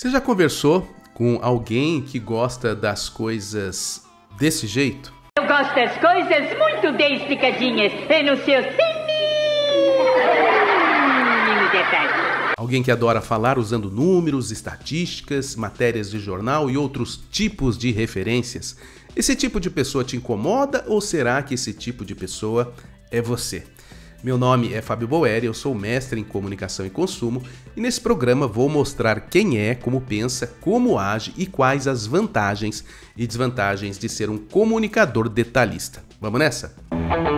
Você já conversou com alguém que gosta das coisas desse jeito? Eu gosto das coisas muito bem explicadinhas. Eu no seu Alguém que adora falar usando números, estatísticas, matérias de jornal e outros tipos de referências. Esse tipo de pessoa te incomoda ou será que esse tipo de pessoa é você? Meu nome é Fábio Boeri, eu sou mestre em comunicação e consumo e nesse programa vou mostrar quem é, como pensa, como age e quais as vantagens e desvantagens de ser um comunicador detalhista. Vamos nessa? Música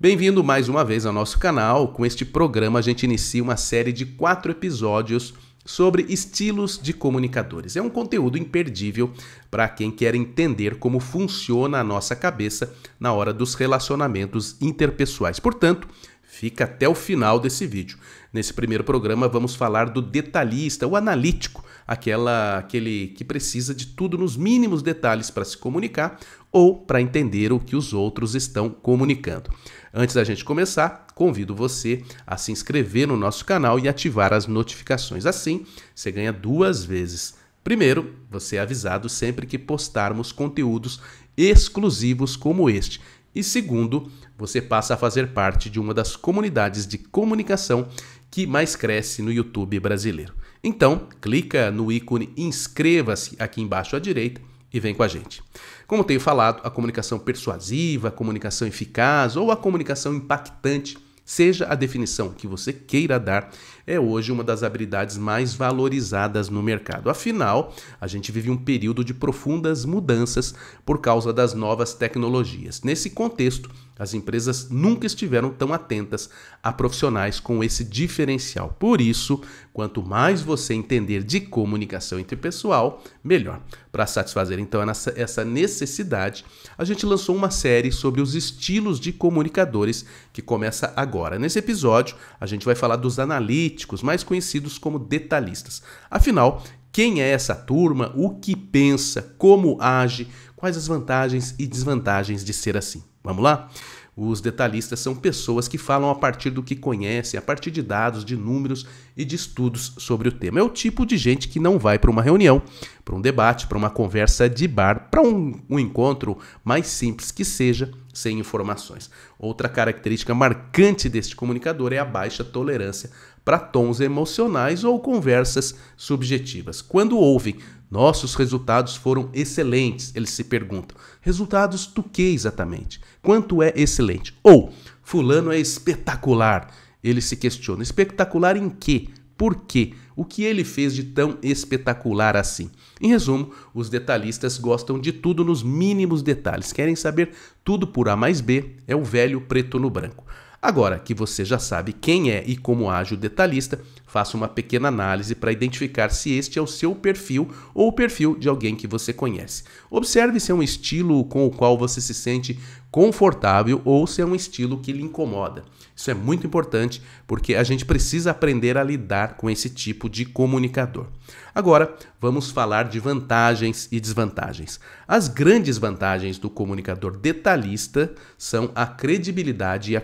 Bem-vindo mais uma vez ao nosso canal. Com este programa, a gente inicia uma série de quatro episódios sobre estilos de comunicadores. É um conteúdo imperdível para quem quer entender como funciona a nossa cabeça na hora dos relacionamentos interpessoais. Portanto, fica até o final desse vídeo. Nesse primeiro programa vamos falar do detalhista, o analítico, aquela aquele que precisa de tudo nos mínimos detalhes para se comunicar ou para entender o que os outros estão comunicando. Antes da gente começar, convido você a se inscrever no nosso canal e ativar as notificações. Assim, você ganha duas vezes. Primeiro, você é avisado sempre que postarmos conteúdos exclusivos como este. E segundo, você passa a fazer parte de uma das comunidades de comunicação que mais cresce no YouTube brasileiro. Então, clica no ícone inscreva-se aqui embaixo à direita e vem com a gente. Como tenho falado, a comunicação persuasiva, a comunicação eficaz ou a comunicação impactante Seja a definição que você queira dar, é hoje uma das habilidades mais valorizadas no mercado. Afinal, a gente vive um período de profundas mudanças por causa das novas tecnologias. Nesse contexto, as empresas nunca estiveram tão atentas a profissionais com esse diferencial. Por isso, quanto mais você entender de comunicação interpessoal, melhor. Para satisfazer então essa necessidade, a gente lançou uma série sobre os estilos de comunicadores que começa agora agora. Nesse episódio, a gente vai falar dos analíticos, mais conhecidos como detalhistas. Afinal, quem é essa turma, o que pensa, como age, quais as vantagens e desvantagens de ser assim. Vamos lá? Os detalhistas são pessoas que falam a partir do que conhecem, a partir de dados, de números e de estudos sobre o tema. É o tipo de gente que não vai para uma reunião, para um debate, para uma conversa de bar, para um, um encontro mais simples que seja sem informações. Outra característica marcante deste comunicador é a baixa tolerância para tons emocionais ou conversas subjetivas. Quando ouvem nossos resultados foram excelentes, eles se perguntam: resultados do que exatamente? Quanto é excelente? Ou Fulano é espetacular, ele se questiona: espetacular em quê? Por quê? O que ele fez de tão espetacular assim? Em resumo, os detalhistas gostam de tudo nos mínimos detalhes, querem saber tudo por A mais B, é o velho preto no branco. Agora que você já sabe quem é e como age o detalhista, faça uma pequena análise para identificar se este é o seu perfil ou o perfil de alguém que você conhece. Observe se é um estilo com o qual você se sente confortável ou se é um estilo que lhe incomoda. Isso é muito importante porque a gente precisa aprender a lidar com esse tipo de comunicador. Agora, vamos falar de vantagens e desvantagens. As grandes vantagens do comunicador detalhista são a credibilidade e a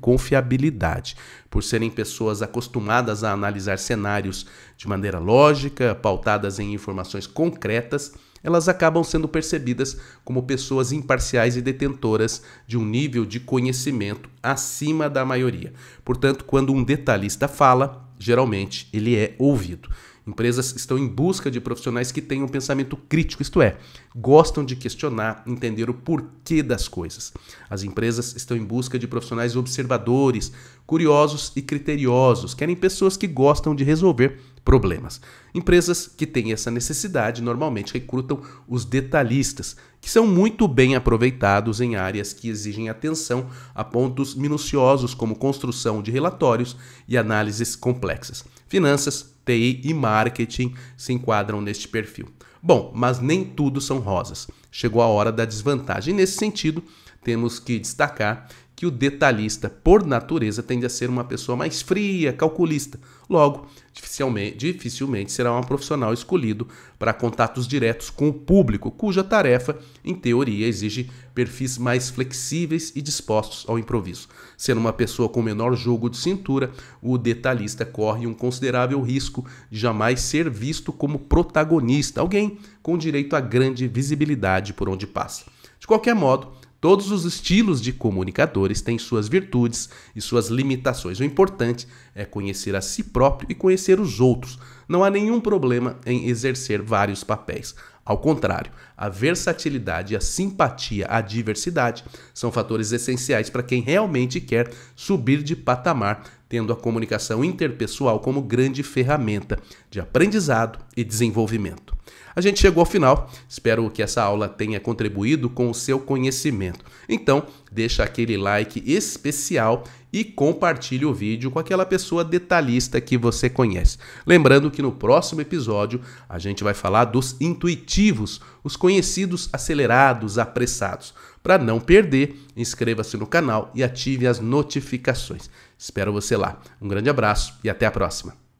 confiabilidade, por serem pessoas acostumadas a analisar cenários de maneira lógica, pautadas em informações concretas elas acabam sendo percebidas como pessoas imparciais e detentoras de um nível de conhecimento acima da maioria. Portanto, quando um detalhista fala, geralmente ele é ouvido. Empresas estão em busca de profissionais que tenham pensamento crítico, isto é, gostam de questionar, entender o porquê das coisas. As empresas estão em busca de profissionais observadores, curiosos e criteriosos, querem pessoas que gostam de resolver problemas. Empresas que têm essa necessidade normalmente recrutam os detalhistas, que são muito bem aproveitados em áreas que exigem atenção a pontos minuciosos como construção de relatórios e análises complexas. Finanças, TI e marketing se enquadram neste perfil. Bom, mas nem tudo são rosas. Chegou a hora da desvantagem. Nesse sentido, temos que destacar que o detalhista, por natureza, tende a ser uma pessoa mais fria, calculista. Logo, dificilmente, dificilmente será um profissional escolhido para contatos diretos com o público, cuja tarefa, em teoria, exige perfis mais flexíveis e dispostos ao improviso. Sendo uma pessoa com menor jogo de cintura, o detalhista corre um considerável risco de jamais ser visto como protagonista, alguém com direito a grande visibilidade por onde passa. De qualquer modo, Todos os estilos de comunicadores têm suas virtudes e suas limitações. O importante é conhecer a si próprio e conhecer os outros. Não há nenhum problema em exercer vários papéis. Ao contrário, a versatilidade, a simpatia, a diversidade são fatores essenciais para quem realmente quer subir de patamar tendo a comunicação interpessoal como grande ferramenta de aprendizado e desenvolvimento. A gente chegou ao final. Espero que essa aula tenha contribuído com o seu conhecimento. Então, deixa aquele like especial e compartilhe o vídeo com aquela pessoa detalhista que você conhece. Lembrando que no próximo episódio a gente vai falar dos intuitivos, os conhecidos acelerados, apressados. Para não perder, inscreva-se no canal e ative as notificações. Espero você lá. Um grande abraço e até a próxima.